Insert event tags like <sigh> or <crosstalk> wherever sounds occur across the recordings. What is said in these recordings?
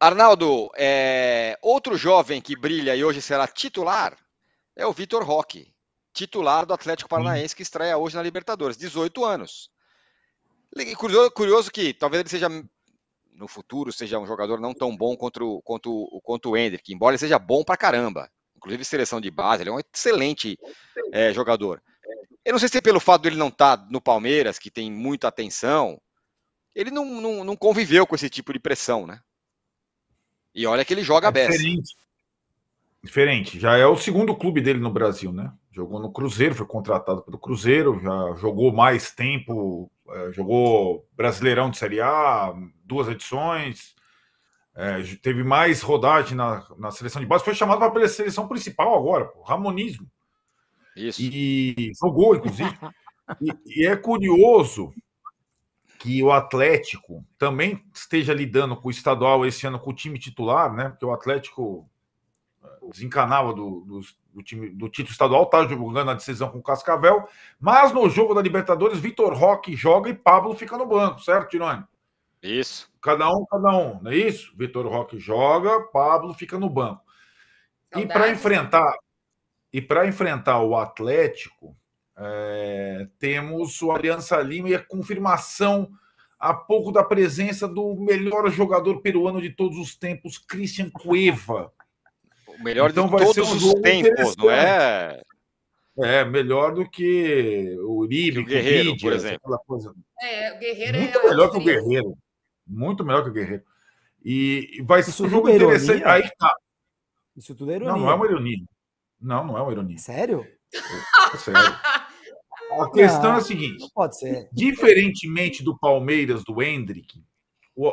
Arnaldo, é, outro jovem que brilha e hoje será titular é o Vitor Roque, titular do Atlético uhum. Paranaense que estreia hoje na Libertadores, 18 anos. Curioso, curioso que talvez ele seja no futuro seja um jogador não tão bom quanto, o contra o Hendrick, embora ele seja bom pra caramba. Inclusive seleção de base, ele é um excelente é, jogador. Eu não sei se é pelo fato dele não estar tá no Palmeiras, que tem muita atenção, ele não, não, não conviveu com esse tipo de pressão, né? E olha que ele joga é best. Diferente. diferente. Já é o segundo clube dele no Brasil, né? Jogou no Cruzeiro, foi contratado pelo Cruzeiro, já jogou mais tempo, é, jogou Brasileirão de Série A, duas edições, é, teve mais rodagem na, na seleção de base, foi chamado para a seleção principal agora, pô, Ramonismo. Isso. E jogou, inclusive. e, e é curioso que o Atlético também esteja lidando com o estadual esse ano com o time titular, né? Porque o Atlético eh, desencanava do, do, do time, do título estadual, tá jogando a decisão com o Cascavel, mas no jogo da Libertadores, Vitor Roque joga e Pablo fica no banco, certo, Tirone? Isso. Cada um, cada um, não é isso? Vitor Roque joga, Pablo fica no banco. Saudades. E para enfrentar e para enfrentar o Atlético, é, temos o Aliança Lima e a confirmação há pouco da presença do melhor jogador peruano de todos os tempos, Christian Cueva. O melhor então, de vai todos ser um os tempos, não é? É, melhor do que o Uribe, que o Guerreiro, Lídia, por exemplo. Coisa. É, o Guerreiro é Muito é melhor que o Guerreiro. Muito melhor que o Guerreiro. E vai ser um jogo é interessante. Aí tá. Isso tudo é ironia. Não, não é uma ironia. Não, não é uma ironia. Sério? É, é sério. <laughs> A questão não, é a seguinte: pode ser. diferentemente do Palmeiras, do Hendrick,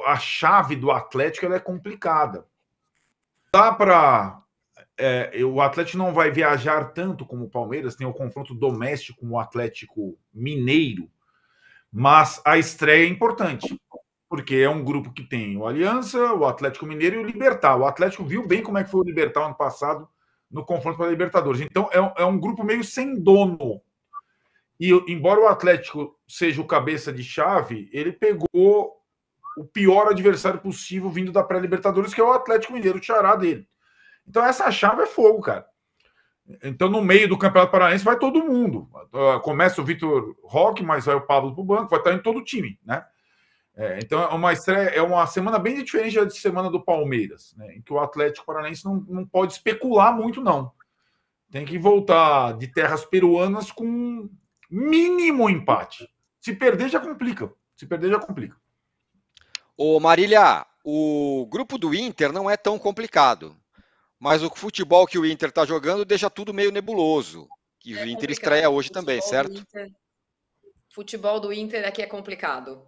a chave do Atlético é complicada. Dá para. É, o Atlético não vai viajar tanto como o Palmeiras, tem o confronto doméstico com o Atlético Mineiro, mas a estreia é importante, porque é um grupo que tem o Aliança, o Atlético Mineiro e o Libertar. O Atlético viu bem como é que foi o Libertar ano passado no confronto para a Libertadores. Então é, é um grupo meio sem dono e embora o Atlético seja o cabeça de chave, ele pegou o pior adversário possível vindo da pré-Libertadores, que é o Atlético Mineiro, o Xará dele. Então essa chave é fogo, cara. Então no meio do Campeonato Paranaense vai todo mundo. Ah, começa o Vitor Roque, mas vai o Pablo para o banco, vai estar em todo o time, né? É, então é uma estreia, é uma semana bem diferente da semana do Palmeiras, né? Em que o Atlético Paranaense não, não pode especular muito, não. Tem que voltar de terras peruanas com Mínimo empate. Se perder, já complica. Se perder, já complica. Ô Marília, o grupo do Inter não é tão complicado. Mas o futebol que o Inter está jogando deixa tudo meio nebuloso. E é o Inter estreia hoje também, certo? Futebol do Inter aqui é complicado.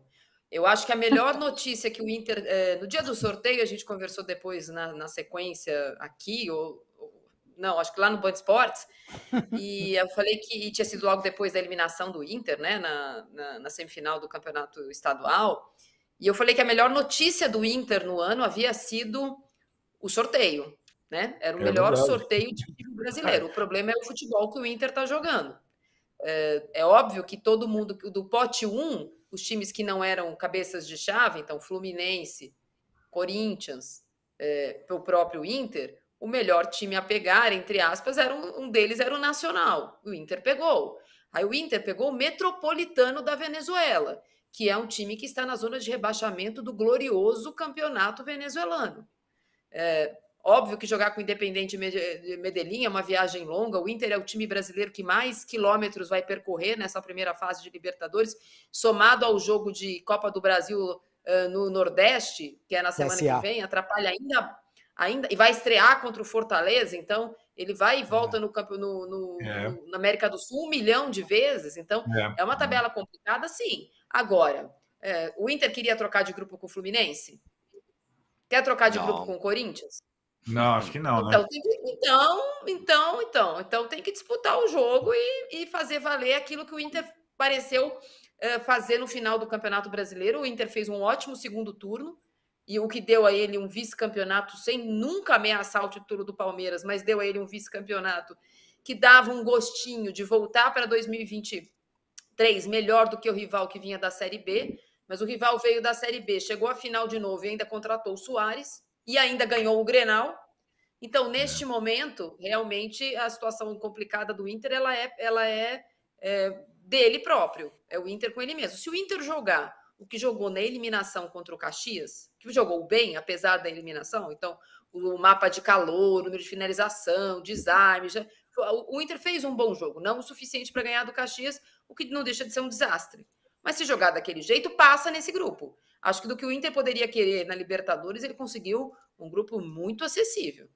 Eu acho que a melhor <laughs> notícia que o Inter. É, no dia do sorteio, a gente conversou depois na, na sequência aqui, ou não, acho que lá no Band Esportes, e eu falei que tinha sido logo depois da eliminação do Inter, né, na, na, na semifinal do campeonato estadual, e eu falei que a melhor notícia do Inter no ano havia sido o sorteio, né? Era o é melhor verdade. sorteio de time brasileiro. É. O problema é o futebol que o Inter está jogando. É, é, óbvio que todo mundo do pote 1, os times que não eram cabeças de chave, então Fluminense, Corinthians, é, o próprio Inter, o melhor time a pegar, entre aspas, era um, um deles era o Nacional. O Inter pegou. Aí o Inter pegou o Metropolitano da Venezuela, que é um time que está na zona de rebaixamento do glorioso campeonato venezuelano. É, óbvio que jogar com o Independente Medellín é uma viagem longa. O Inter é o time brasileiro que mais quilômetros vai percorrer nessa primeira fase de Libertadores, somado ao jogo de Copa do Brasil uh, no Nordeste, que é na semana que vem, atrapalha ainda ainda e vai estrear contra o Fortaleza, então ele vai e volta é. no campo no, no, é. no, na América do Sul um milhão de vezes, então é, é uma tabela complicada, sim. Agora, é, o Inter queria trocar de grupo com o Fluminense? Quer trocar de não. grupo com o Corinthians? Não, acho que não, né? então, né? que, então, então, então, então tem que disputar o jogo e, e fazer valer aquilo que o Inter pareceu é, fazer no final do Campeonato Brasileiro. O Inter fez um ótimo segundo turno, e o que deu a ele um vice-campeonato sem nunca ameaçar o título do Palmeiras, mas deu a ele um vice-campeonato que dava um gostinho de voltar para 2023 melhor do que o rival que vinha da Série B, mas o rival veio da Série B, chegou à final de novo e ainda contratou o Soares e ainda ganhou o Grenal. Então, é. neste momento, realmente a situação complicada do Inter ela é, ela é, é dele próprio, é o Inter com ele mesmo. Se o Inter jogar o que jogou na eliminação contra o Caxias, que jogou bem, apesar da eliminação. Então, o mapa de calor, o número de finalização, desarme. Já... O Inter fez um bom jogo, não o suficiente para ganhar do Caxias, o que não deixa de ser um desastre. Mas se jogar daquele jeito, passa nesse grupo. Acho que do que o Inter poderia querer na Libertadores, ele conseguiu um grupo muito acessível.